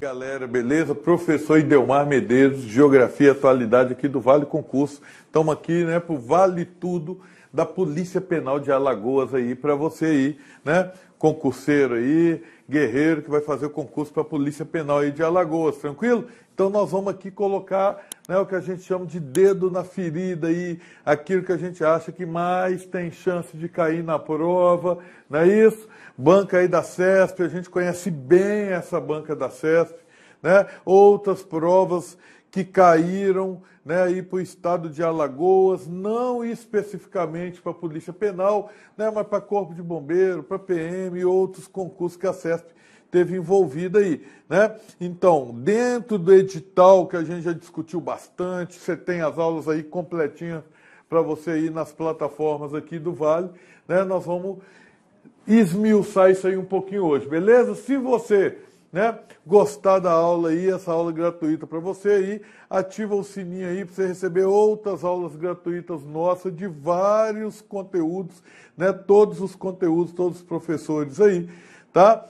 Galera, beleza? Professor Idelmar Medeiros, Geografia e Atualidade aqui do Vale Concurso. Estamos aqui né, para o Vale Tudo da Polícia Penal de Alagoas aí para você aí, né? Concurseiro aí, guerreiro que vai fazer o concurso para a Polícia Penal aí de Alagoas, tranquilo? Então nós vamos aqui colocar né, o que a gente chama de dedo na ferida aí, aquilo que a gente acha que mais tem chance de cair na prova, não é isso? Banca aí da CESP, a gente conhece bem essa banca da CESP, né? Outras provas que caíram né, aí para o estado de Alagoas, não especificamente para a Polícia Penal, né, mas para Corpo de Bombeiro, para PM e outros concursos que a CESP teve envolvida aí, né? Então, dentro do edital que a gente já discutiu bastante, você tem as aulas aí completinhas para você ir nas plataformas aqui do Vale, né? Nós vamos esmiuçar isso aí um pouquinho hoje, beleza? Se você né? Gostar da aula aí, essa aula gratuita para você aí, ativa o sininho aí para você receber outras aulas gratuitas nossas de vários conteúdos, né? Todos os conteúdos, todos os professores aí, tá?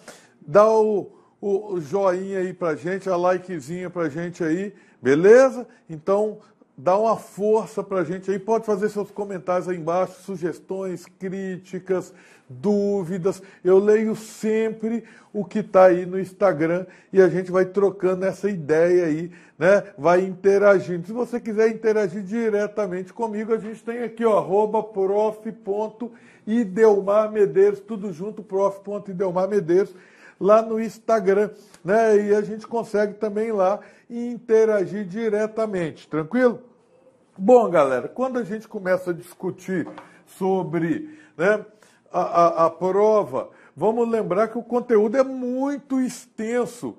Dá o, o joinha aí para gente, a likezinha para gente aí, beleza? Então, dá uma força para a gente aí. Pode fazer seus comentários aí embaixo, sugestões, críticas, dúvidas. Eu leio sempre o que está aí no Instagram e a gente vai trocando essa ideia aí, né? Vai interagindo. Se você quiser interagir diretamente comigo, a gente tem aqui, ó, arroba prof.idelmar Medeiros, tudo junto, prof.idelmar Medeiros, lá no Instagram, né? E a gente consegue também lá interagir diretamente, tranquilo? Bom, galera, quando a gente começa a discutir sobre, né, a, a, a prova. Vamos lembrar que o conteúdo é muito extenso.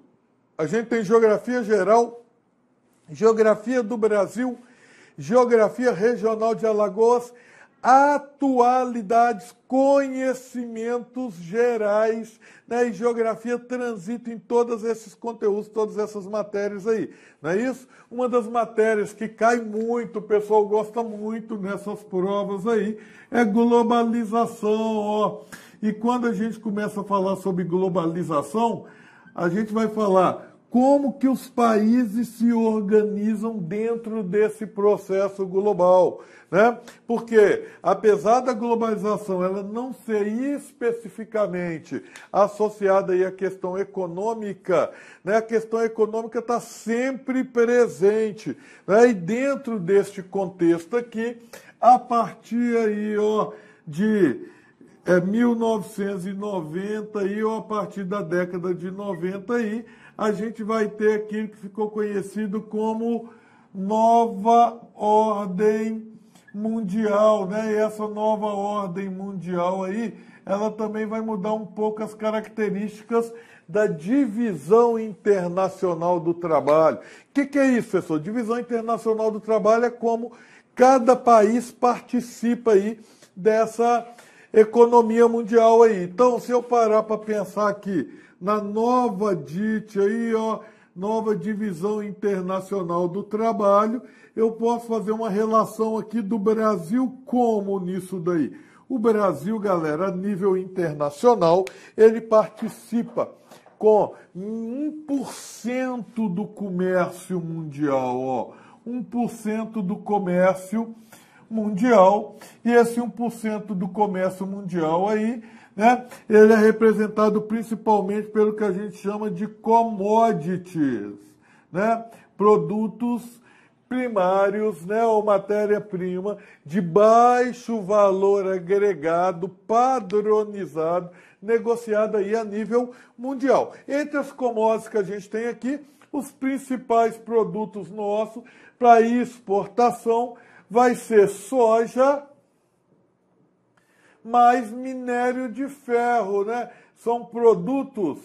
A gente tem geografia geral, geografia do Brasil, geografia regional de Alagoas atualidades, conhecimentos gerais, né? E geografia transita em todos esses conteúdos, todas essas matérias aí, não é isso? Uma das matérias que cai muito, o pessoal gosta muito nessas provas aí, é globalização, ó. E quando a gente começa a falar sobre globalização, a gente vai falar como que os países se organizam dentro desse processo global, né? Porque apesar da globalização ela não ser especificamente associada aí à questão econômica, né? A questão econômica está sempre presente, né? E dentro deste contexto aqui, a partir aí ó de é, 1990 e a partir da década de 90 aí a gente vai ter aquilo que ficou conhecido como nova ordem mundial, né? E essa nova ordem mundial aí, ela também vai mudar um pouco as características da divisão internacional do trabalho. O que, que, é isso, pessoal? Divisão internacional do trabalho é como cada país participa aí dessa economia mundial aí. Então, se eu parar para pensar aqui, na nova DIT aí, ó, nova divisão internacional do trabalho, eu posso fazer uma relação aqui do Brasil como nisso daí. O Brasil, galera, a nível internacional, ele participa com 1% do comércio mundial, ó. 1% do comércio mundial mundial, e esse 1% do comércio mundial aí, né, ele é representado principalmente pelo que a gente chama de commodities, né, produtos primários, né, ou matéria-prima de baixo valor agregado, padronizado, negociado aí a nível mundial. Entre as commodities que a gente tem aqui, os principais produtos nossos para exportação vai ser soja mais minério de ferro, né? São produtos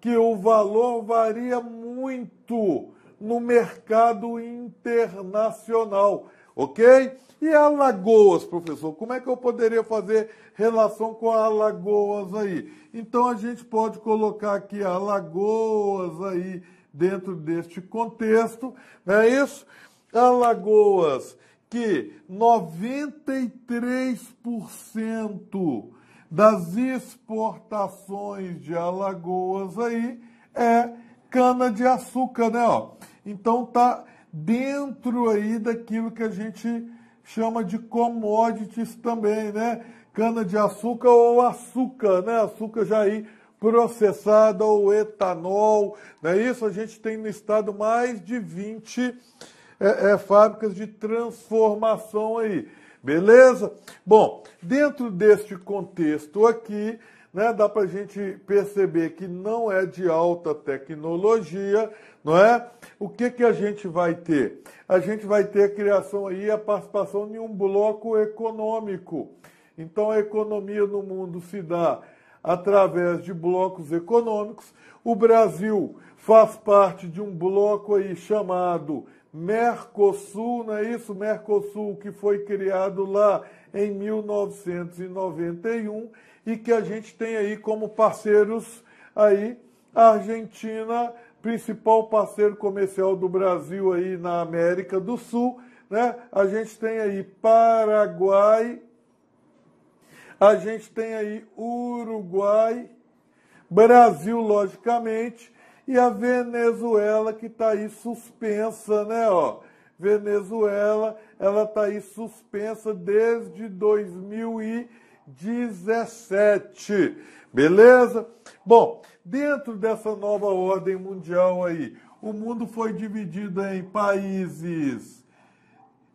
que o valor varia muito no mercado internacional, ok? E Alagoas, professor, como é que eu poderia fazer relação com Alagoas aí? Então a gente pode colocar aqui Alagoas aí dentro deste contexto, não é isso? Alagoas que 93% das exportações de Alagoas aí é cana de açúcar, né? Ó. Então tá dentro aí daquilo que a gente chama de commodities também, né? Cana de açúcar ou açúcar, né? Açúcar já aí processada ou etanol, não é isso? A gente tem no estado mais de 20 é, é, fábricas de transformação aí. Beleza? Bom, dentro deste contexto aqui, né, dá para a gente perceber que não é de alta tecnologia, não é? O que, que a gente vai ter? A gente vai ter a criação aí, a participação de um bloco econômico. Então a economia no mundo se dá através de blocos econômicos. O Brasil faz parte de um bloco aí chamado Mercosul, não é isso? Mercosul, que foi criado lá em 1991 e que a gente tem aí como parceiros aí a Argentina, principal parceiro comercial do Brasil aí na América do Sul, né? A gente tem aí Paraguai, a gente tem aí Uruguai, Brasil, logicamente, e a Venezuela que está aí suspensa, né? Ó, Venezuela, ela está aí suspensa desde 2017, beleza? Bom, dentro dessa nova ordem mundial aí, o mundo foi dividido em países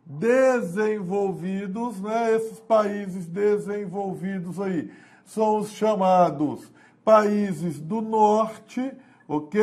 desenvolvidos, né? Esses países desenvolvidos aí são os chamados países do norte ok?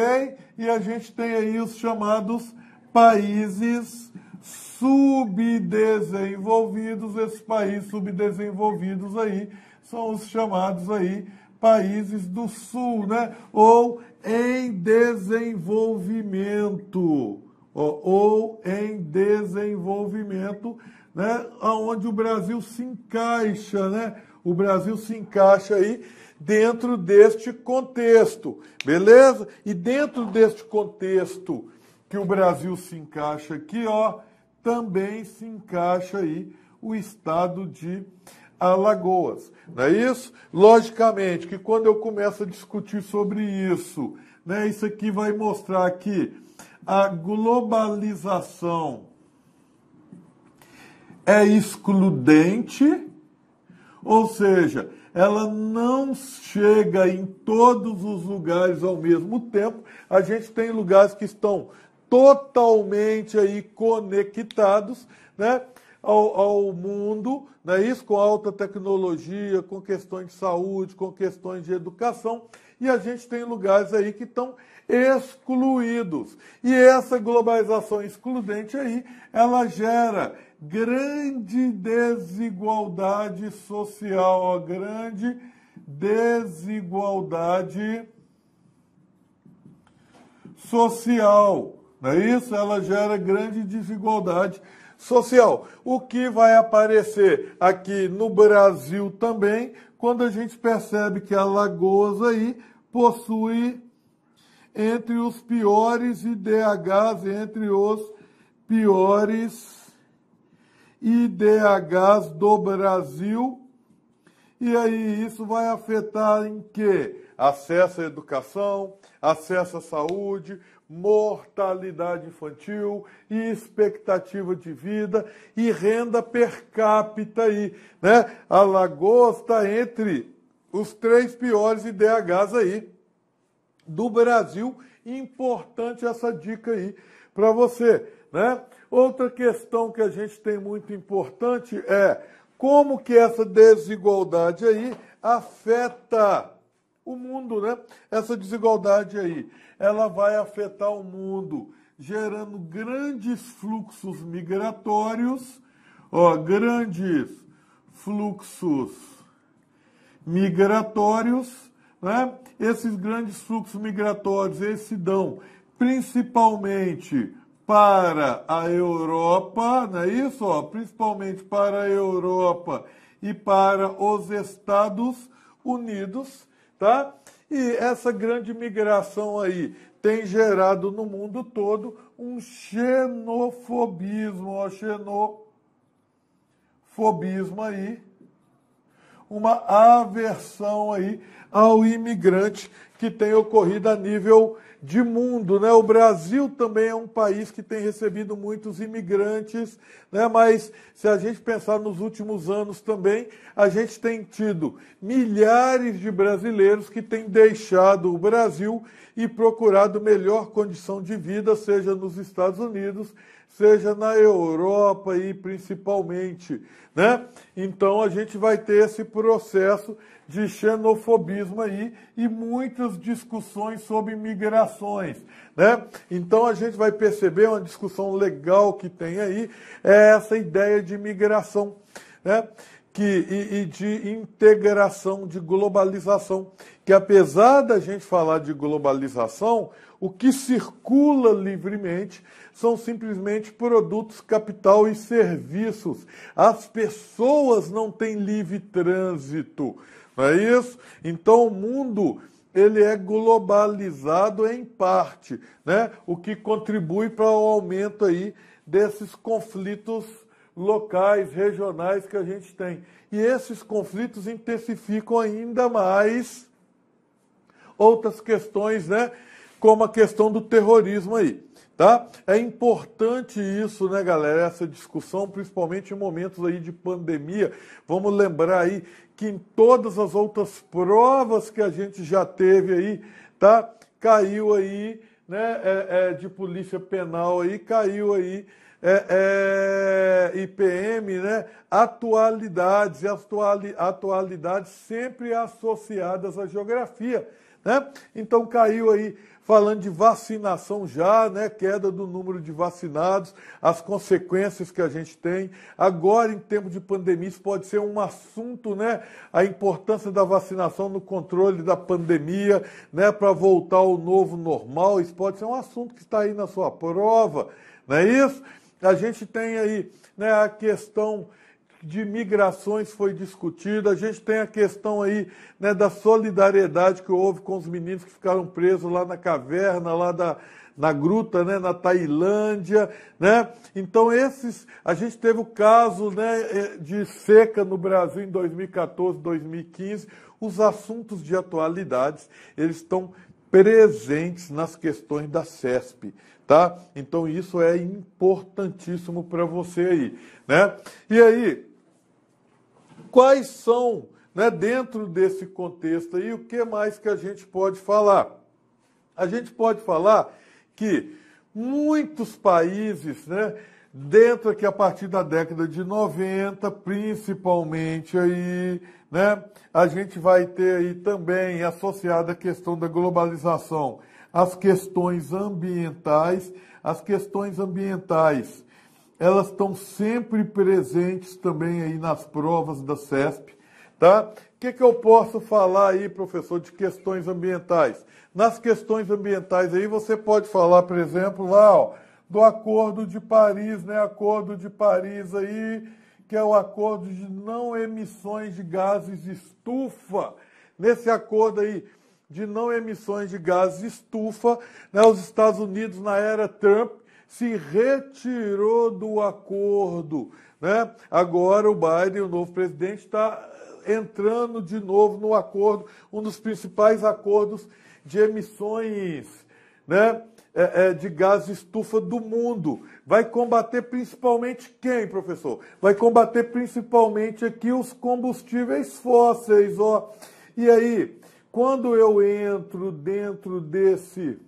E a gente tem aí os chamados países subdesenvolvidos, esses países subdesenvolvidos aí são os chamados aí países do sul, né? Ou em desenvolvimento, ou, ou em desenvolvimento, né? Aonde o Brasil se encaixa, né? O Brasil se encaixa aí dentro deste contexto, beleza? E dentro deste contexto que o Brasil se encaixa aqui, ó, também se encaixa aí o estado de Alagoas. Não é isso? Logicamente que quando eu começo a discutir sobre isso, né, isso aqui vai mostrar que a globalização é excludente, ou seja, ela não chega em todos os lugares ao mesmo tempo. A gente tem lugares que estão totalmente aí conectados, né? Ao, ao, mundo, né, isso com alta tecnologia, com questões de saúde, com questões de educação, e a gente tem lugares aí que estão excluídos. E essa globalização excludente aí, ela gera grande desigualdade social, a grande desigualdade social. Não é isso? Ela gera grande desigualdade social. O que vai aparecer aqui no Brasil também, quando a gente percebe que a Lagoas aí possui entre os piores IDHs, entre os piores IDHs do Brasil. E aí isso vai afetar em quê? Acesso à educação, acesso à saúde, mortalidade infantil e expectativa de vida e renda per capita aí, né? Alagoas está entre os três piores IDHs aí do Brasil. Importante essa dica aí para você, né? Outra questão que a gente tem muito importante é como que essa desigualdade aí afeta o mundo, né? Essa desigualdade aí, ela vai afetar o mundo, gerando grandes fluxos migratórios, ó, grandes fluxos migratórios, né? Esses grandes fluxos migratórios, eles se dão principalmente para a Europa, não é isso? Ó, principalmente para a Europa e para os Estados Unidos, tá? E essa grande migração aí tem gerado no mundo todo um xenofobismo, ó, xenofobismo aí, uma aversão aí ao imigrante que tem ocorrido a nível de mundo, né? O Brasil também é um país que tem recebido muitos imigrantes, né? Mas se a gente pensar nos últimos anos também, a gente tem tido milhares de brasileiros que têm deixado o Brasil e procurado melhor condição de vida, seja nos Estados Unidos, seja na Europa e principalmente, né? Então a gente vai ter esse processo de xenofobismo aí e muitas discussões sobre migrações, né? Então a gente vai perceber uma discussão legal que tem aí é essa ideia de migração, né? Que, e, e de integração, de globalização, que apesar da gente falar de globalização, o que circula livremente são simplesmente produtos, capital e serviços. As pessoas não têm livre trânsito, não é isso? Então o mundo ele é globalizado em parte, né? O que contribui para o aumento aí desses conflitos locais, regionais que a gente tem. E esses conflitos intensificam ainda mais outras questões, né? como a questão do terrorismo aí. Tá? É importante isso, né, galera? Essa discussão, principalmente em momentos aí de pandemia. Vamos lembrar aí que em todas as outras provas que a gente já teve aí, tá? Caiu aí, né? É, é, de polícia penal aí, caiu aí é, é IPM, né? Atualidades e atuali, atualidades sempre associadas à geografia, né? Então caiu aí falando de vacinação já, né? Queda do número de vacinados, as consequências que a gente tem. Agora, em tempo de pandemia, isso pode ser um assunto, né? A importância da vacinação no controle da pandemia, né? Para voltar ao novo normal. Isso pode ser um assunto que está aí na sua prova, não é isso? A gente tem aí né, a questão de migrações foi discutida, a gente tem a questão aí né, da solidariedade que houve com os meninos que ficaram presos lá na caverna, lá da, na gruta, né, na Tailândia, né? Então esses, a gente teve o caso, né, eh, de seca no Brasil em 2014, 2015. Os assuntos de atualidades, eles estão presentes nas questões da CESP, tá? Então isso é importantíssimo para você aí, né? E aí, quais são, né, dentro desse contexto aí, o que mais que a gente pode falar? A gente pode falar que muitos países, né, dentro aqui a partir da década de 90, principalmente aí, né, a gente vai ter aí também associada a questão da globalização, as questões ambientais, as questões ambientais elas estão sempre presentes também aí nas provas da CESP, tá? O que, que eu posso falar aí, professor, de questões ambientais? Nas questões ambientais aí você pode falar, por exemplo, lá, ó, do Acordo de Paris, né? Acordo de Paris aí, que é o acordo de não emissões de gases de estufa. Nesse acordo aí de não emissões de gases de estufa, né, os Estados Unidos na era Trump se retirou do acordo. Né? Agora o Biden, o novo presidente, está entrando de novo no acordo, um dos principais acordos de emissões né, é, é, de gás estufa do mundo. Vai combater principalmente quem, professor? Vai combater principalmente aqui os combustíveis fósseis, ó. E aí, quando eu entro dentro desse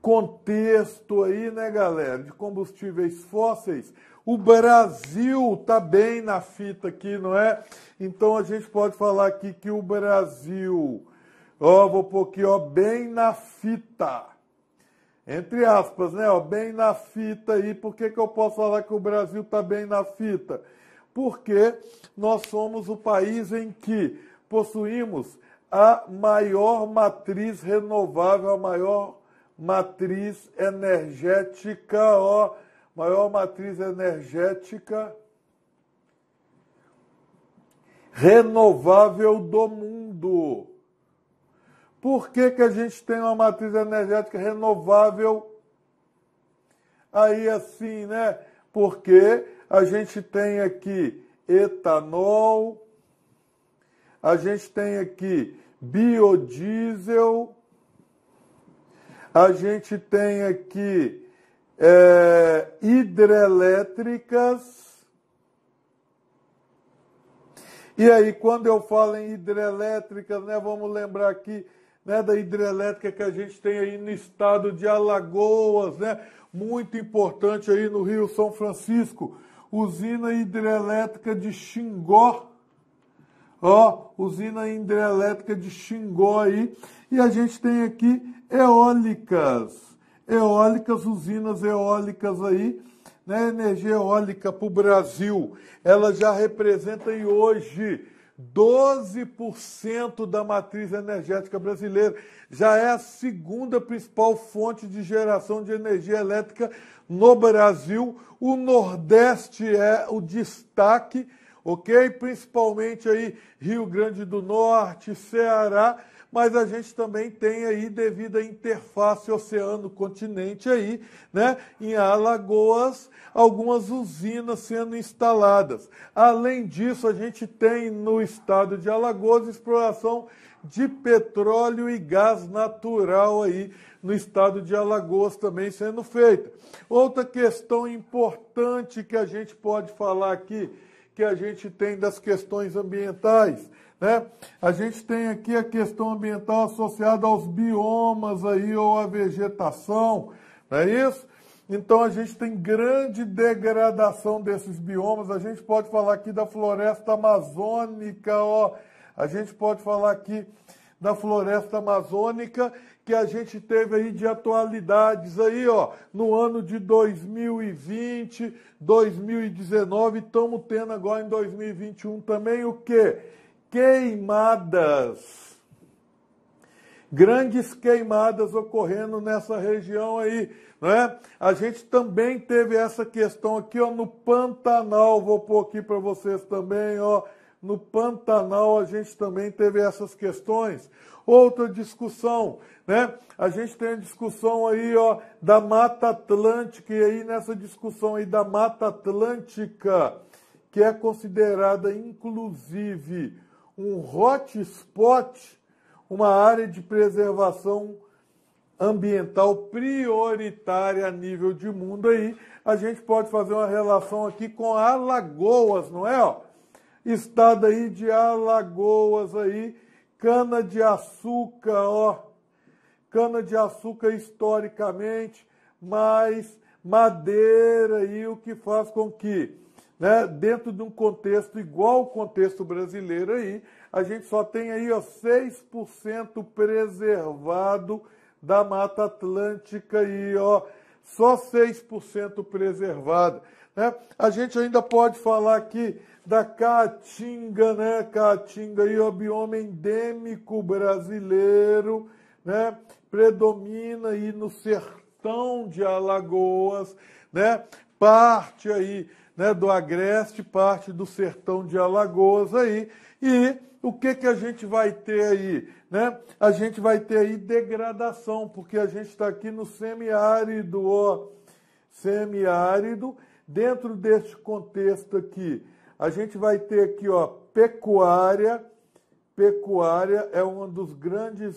contexto aí, né, galera, de combustíveis fósseis, o Brasil tá bem na fita aqui, não é? Então a gente pode falar aqui que o Brasil, ó, vou pôr aqui, ó, bem na fita. Entre aspas, né, ó, bem na fita aí. Por que, que eu posso falar que o Brasil tá bem na fita? Porque nós somos o país em que possuímos a maior matriz renovável, a maior matriz energética, ó, maior matriz energética renovável do mundo. Por que, que a gente tem uma matriz energética renovável? Aí assim, né? Porque a gente tem aqui etanol, a gente tem aqui biodiesel, a gente tem aqui é, hidrelétricas. E aí, quando eu falo em hidrelétricas, né, vamos lembrar aqui né, da hidrelétrica que a gente tem aí no estado de Alagoas, né, muito importante aí no Rio São Francisco, usina hidrelétrica de Xingó, ó, usina hidrelétrica de Xingó aí, e a gente tem aqui eólicas. Eólicas, usinas eólicas aí, né? Energia eólica para o Brasil, ela já representa em hoje 12% da matriz energética brasileira. Já é a segunda principal fonte de geração de energia elétrica no Brasil. O Nordeste é o destaque, ok? Principalmente aí Rio Grande do Norte, Ceará mas a gente também tem aí, devido à interface oceano-continente aí, né, em Alagoas, algumas usinas sendo instaladas. Além disso, a gente tem no estado de Alagoas exploração de petróleo e gás natural aí no estado de Alagoas também sendo feita. Outra questão importante que a gente pode falar aqui, que a gente tem das questões ambientais, né? A gente tem aqui a questão ambiental associada aos biomas aí ou à vegetação, não é isso? Então a gente tem grande degradação desses biomas. A gente pode falar aqui da floresta amazônica, ó. A gente pode falar aqui da floresta amazônica que a gente teve aí de atualidades aí, ó, no ano de 2020, 2019, estamos tendo agora em 2021 também o quê? queimadas. Grandes queimadas ocorrendo nessa região aí, é? A gente também teve essa questão aqui, ó, no Pantanal, vou pôr aqui para vocês também, ó, no Pantanal a gente também teve essas questões. Outra discussão, né? A gente tem a discussão aí, ó, da Mata Atlântica e aí nessa discussão aí da Mata Atlântica, que é considerada inclusive um hotspot, uma área de preservação ambiental prioritária a nível de mundo aí. A gente pode fazer uma relação aqui com Alagoas, não é? Ó, estado aí de Alagoas aí, cana de açúcar, ó. Cana de açúcar historicamente, mas madeira aí o que faz com que né, dentro de um contexto igual ao contexto brasileiro aí, a gente só tem aí ó, 6% preservado da Mata Atlântica aí, ó, só 6% preservado. Né? A gente ainda pode falar aqui da Caatinga, né? Caatinga aí, ó, bioma endêmico brasileiro, né? Predomina aí no sertão de Alagoas, né? Parte aí né, do Agreste, parte do sertão de Alagoas aí. E o que, que a gente vai ter aí? Né? A gente vai ter aí degradação, porque a gente está aqui no semiárido, ó. Semiárido, dentro deste contexto aqui, a gente vai ter aqui, ó, pecuária. Pecuária é um dos grandes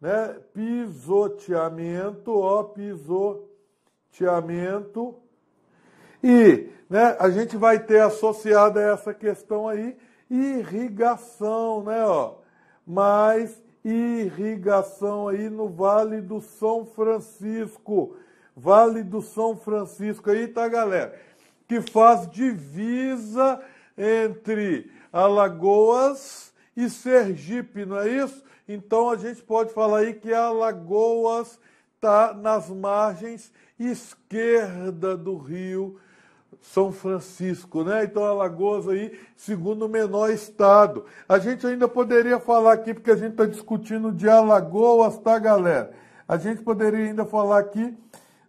né, pisoteamento, ó, pisoteamento e né, a gente vai ter associada essa questão aí irrigação, né? Ó, mais irrigação aí no Vale do São Francisco. Vale do São Francisco aí, tá, galera? Que faz divisa entre Alagoas e Sergipe, não é isso? Então a gente pode falar aí que Alagoas está nas margens esquerda do rio são Francisco, né? Então Alagoas aí, segundo menor estado. A gente ainda poderia falar aqui, porque a gente está discutindo de Alagoas, tá, galera? A gente poderia ainda falar aqui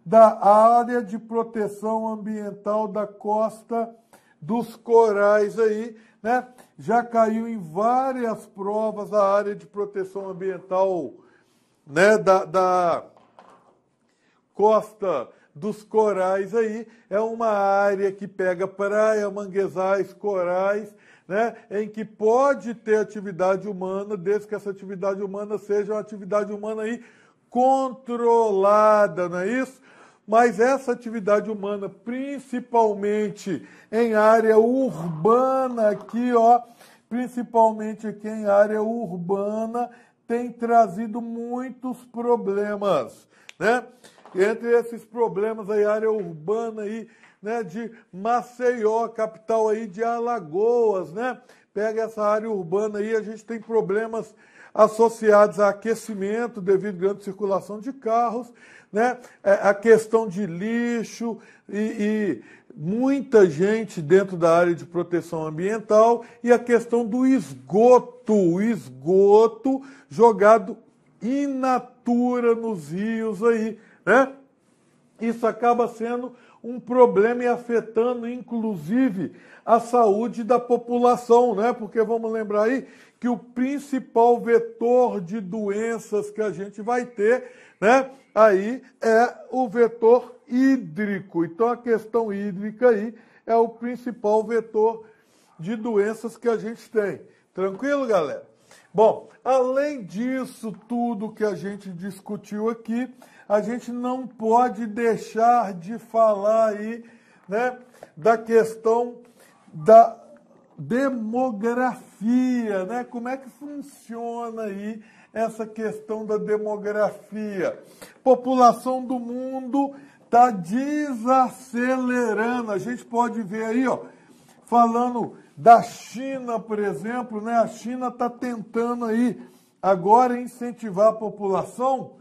da área de proteção ambiental da costa dos corais aí, né? Já caiu em várias provas a área de proteção ambiental, né? Da, da costa dos corais aí. É uma área que pega praia, manguezais, corais, né, em que pode ter atividade humana, desde que essa atividade humana seja uma atividade humana aí controlada, não é isso? Mas essa atividade humana, principalmente em área urbana aqui, ó, principalmente aqui em área urbana, tem trazido muitos problemas, né? entre esses problemas aí, área urbana aí, né, de Maceió, capital aí de Alagoas, né? Pega essa área urbana aí, a gente tem problemas associados a aquecimento devido à grande circulação de carros, né? É, a questão de lixo e, e, muita gente dentro da área de proteção ambiental e a questão do esgoto, o esgoto jogado in natura nos rios aí né? Isso acaba sendo um problema e afetando, inclusive, a saúde da população, né? Porque vamos lembrar aí que o principal vetor de doenças que a gente vai ter, né? Aí é o vetor hídrico. Então a questão hídrica aí é o principal vetor de doenças que a gente tem. Tranquilo, galera? Bom, além disso tudo que a gente discutiu aqui, a gente não pode deixar de falar aí né, da questão da demografia, né? Como é que funciona aí essa questão da demografia? População do mundo está desacelerando. A gente pode ver aí, ó, falando da China, por exemplo, né? A China está tentando aí agora incentivar a população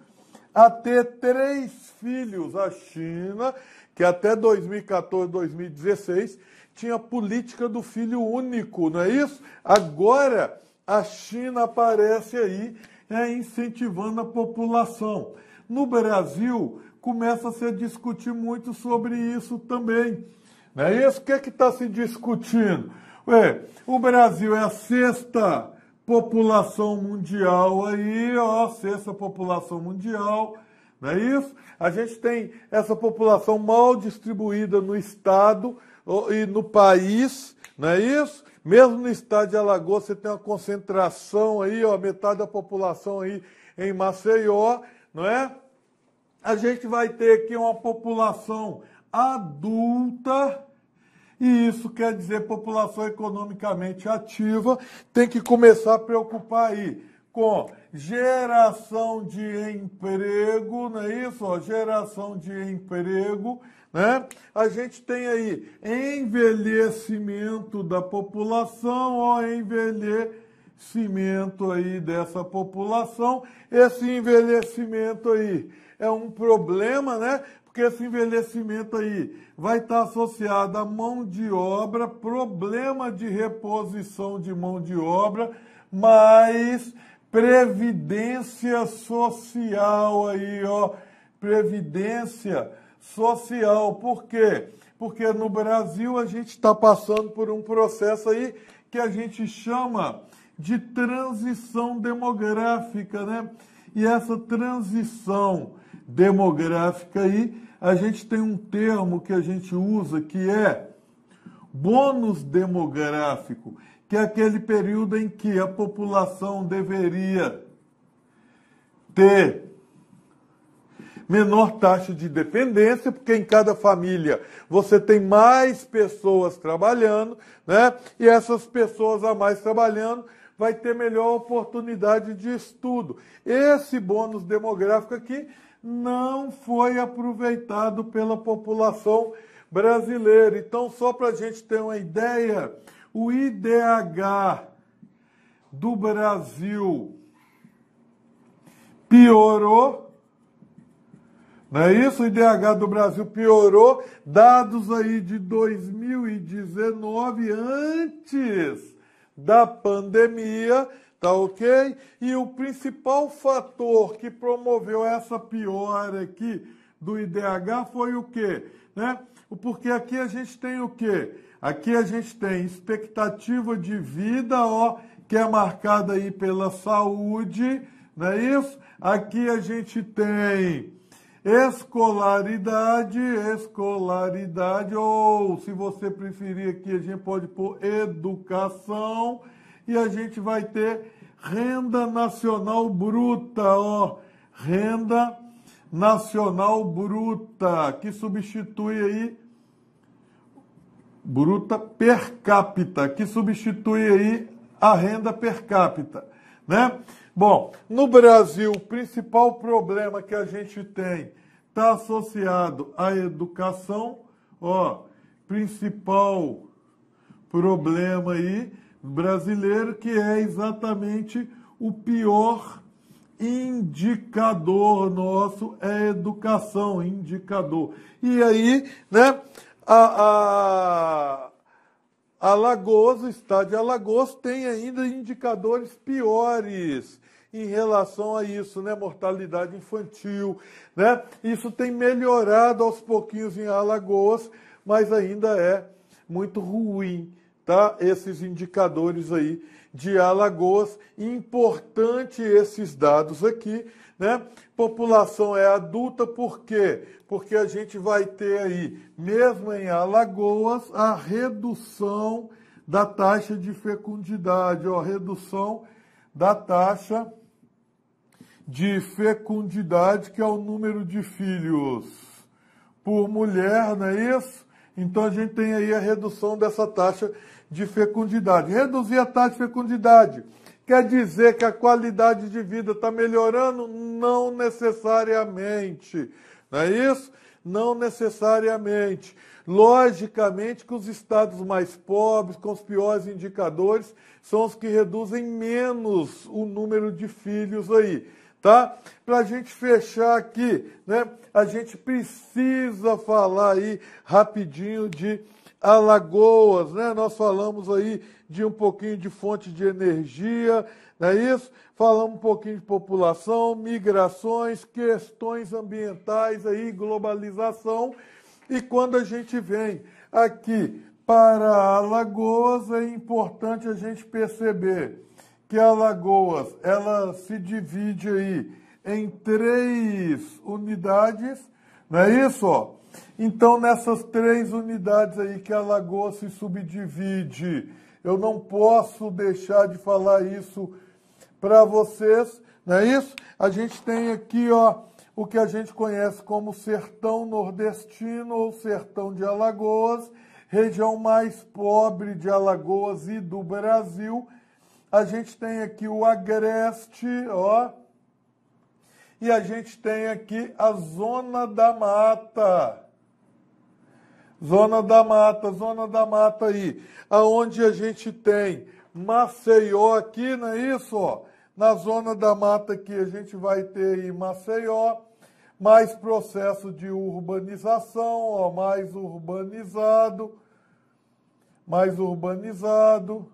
a ter três filhos. A China, que até 2014, 2016 tinha política do filho único, não é isso? Agora a China aparece aí é, incentivando a população. No Brasil, começa -se a se discutir muito sobre isso também. Não é isso? O que é está se discutindo? Ué, o Brasil é a sexta população mundial aí, ó, sexta população mundial, não é isso? A gente tem essa população mal distribuída no estado e no país, não é isso? Mesmo no estado de Alagoas, você tem uma concentração aí, ó, metade da população aí em Maceió, não é? A gente vai ter aqui uma população adulta, e isso quer dizer população economicamente ativa tem que começar a preocupar aí com geração de emprego, não é isso? Ó, geração de emprego, né? A gente tem aí envelhecimento da população, ó, envelhecimento aí dessa população. Esse envelhecimento aí é um problema, né? porque esse envelhecimento aí vai estar tá associado a mão de obra, problema de reposição de mão de obra, mas previdência social aí, ó, previdência social. Por quê? Porque no Brasil a gente está passando por um processo aí que a gente chama de transição demográfica, né? E essa transição demográfica aí, a gente tem um termo que a gente usa que é bônus demográfico, que é aquele período em que a população deveria ter menor taxa de dependência, porque em cada família você tem mais pessoas trabalhando, né? E essas pessoas a mais trabalhando vai ter melhor oportunidade de estudo. Esse bônus demográfico aqui não foi aproveitado pela população brasileira. Então, só para a gente ter uma ideia, o IDH do Brasil piorou, não é isso? O IDH do Brasil piorou, dados aí de 2019, antes da pandemia, Tá ok? E o principal fator que promoveu essa piora aqui do IDH foi o quê? Né? Porque aqui a gente tem o quê? Aqui a gente tem expectativa de vida, ó, que é marcada aí pela saúde, não é isso? Aqui a gente tem escolaridade, escolaridade, ou se você preferir aqui, a gente pode pôr educação e a gente vai ter renda nacional bruta, ó, renda nacional bruta, que substitui aí bruta per capita, que substitui aí a renda per capita, né? Bom, no Brasil, o principal problema que a gente tem está associado à educação, ó, principal problema aí brasileiro, que é exatamente o pior indicador nosso é educação, indicador. E aí, né, a, a Alagoas, o estado de Alagoas, tem ainda indicadores piores em relação a isso, né? Mortalidade infantil, né? Isso tem melhorado aos pouquinhos em Alagoas, mas ainda é muito ruim tá? Esses indicadores aí de Alagoas, importante esses dados aqui, né? População é adulta por quê? Porque a gente vai ter aí, mesmo em Alagoas, a redução da taxa de fecundidade, ó, redução da taxa de fecundidade, que é o número de filhos por mulher, não é isso? Então a gente tem aí a redução dessa taxa de fecundidade. Reduzir a taxa de fecundidade quer dizer que a qualidade de vida está melhorando? Não necessariamente. Não é isso? Não necessariamente. Logicamente que os estados mais pobres, com os piores indicadores, são os que reduzem menos o número de filhos aí tá? Para a gente fechar aqui, né? A gente precisa falar aí rapidinho de Alagoas, né? Nós falamos aí de um pouquinho de fonte de energia, não é isso? Falamos um pouquinho de população, migrações, questões ambientais aí, globalização. E quando a gente vem aqui para Alagoas, é importante a gente perceber que Alagoas, ela se divide aí em três unidades, não é isso, ó? Então, nessas três unidades aí que a lagoa se subdivide, eu não posso deixar de falar isso para vocês, não é isso? A gente tem aqui, ó, o que a gente conhece como sertão nordestino ou sertão de Alagoas, região mais pobre de Alagoas e do Brasil. A gente tem aqui o Agreste, ó, e a gente tem aqui a Zona da Mata. Zona da Mata, Zona da Mata aí. Aonde a gente tem Maceió aqui, não é isso? Ó? Na Zona da Mata aqui a gente vai ter aí Maceió, mais processo de urbanização, ó, mais urbanizado, mais urbanizado.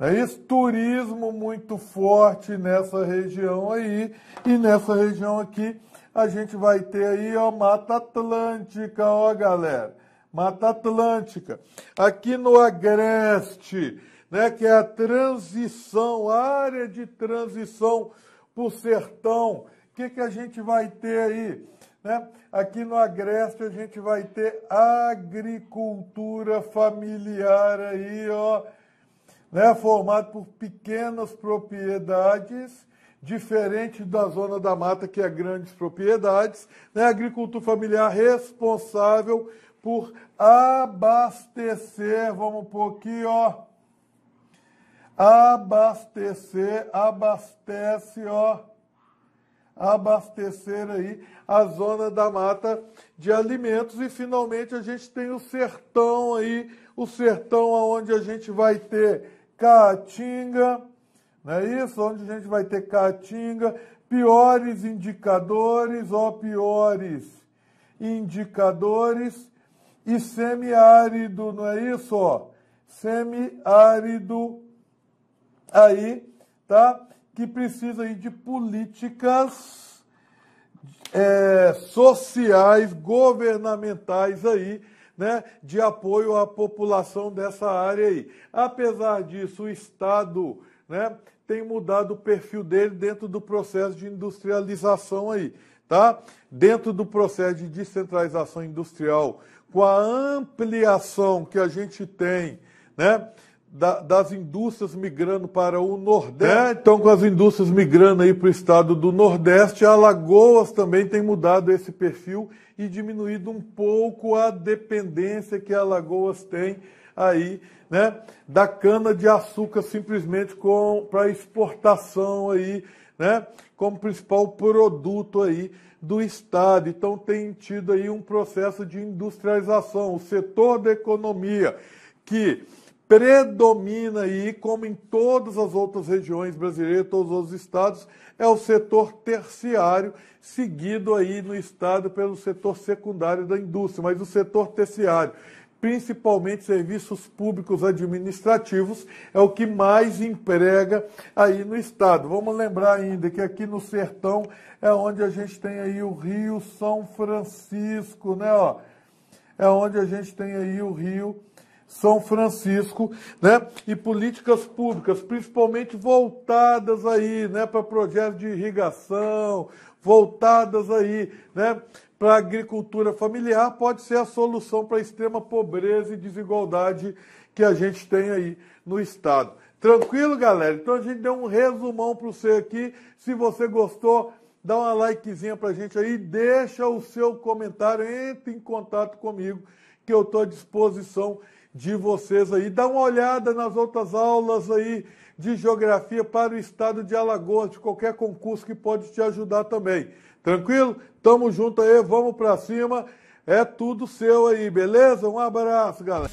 É isso, turismo muito forte nessa região aí. E nessa região aqui, a gente vai ter aí, ó, Mata Atlântica, ó, galera. Mata Atlântica. Aqui no Agreste, né, que é a transição, área de transição para o sertão. O que, que a gente vai ter aí? Né? Aqui no Agreste a gente vai ter agricultura familiar aí, ó né, formado por pequenas propriedades, diferente da zona da mata, que é grandes propriedades, né, agricultura familiar responsável por abastecer, vamos por aqui, ó, abastecer, abastece, ó, abastecer aí a zona da mata de alimentos e finalmente a gente tem o sertão aí, o sertão aonde a gente vai ter caatinga, não é isso? Onde a gente vai ter caatinga, piores indicadores ou piores indicadores e semiárido, não é isso? Ó, semiárido aí, tá? Que precisa aí de políticas é, sociais, governamentais aí, né, de apoio à população dessa área aí. Apesar disso, o Estado né, tem mudado o perfil dele dentro do processo de industrialização aí. Tá? Dentro do processo de descentralização industrial, com a ampliação que a gente tem né, das indústrias migrando para o Nordeste. É, então, com as indústrias migrando aí para o estado do Nordeste, a Alagoas também tem mudado esse perfil e diminuído um pouco a dependência que a Alagoas tem aí, né, da cana de açúcar simplesmente com para exportação aí, né, como principal produto aí do estado. Então tem tido aí um processo de industrialização, o setor da economia que predomina e, como em todas as outras regiões brasileiras, todos os estados, é o setor terciário, seguido aí no estado pelo setor secundário da indústria, mas o setor terciário, principalmente serviços públicos administrativos, é o que mais emprega aí no estado. Vamos lembrar ainda que aqui no sertão é onde a gente tem aí o Rio São Francisco, né, ó? É onde a gente tem aí o Rio são Francisco, né? E políticas públicas, principalmente voltadas aí, né, para projetos de irrigação, voltadas aí, né, para agricultura familiar, pode ser a solução para a extrema pobreza e desigualdade que a gente tem aí no estado. Tranquilo, galera? Então a gente deu um resumão para você aqui. Se você gostou, dá uma likezinha para a gente aí, deixa o seu comentário, entre em contato comigo, que eu estou à disposição de vocês aí. Dá uma olhada nas outras aulas aí de geografia para o estado de Alagoas, de qualquer concurso que pode te ajudar também. Tranquilo? Tamo junto aí, vamos para cima. É tudo seu aí, beleza? Um abraço, galera.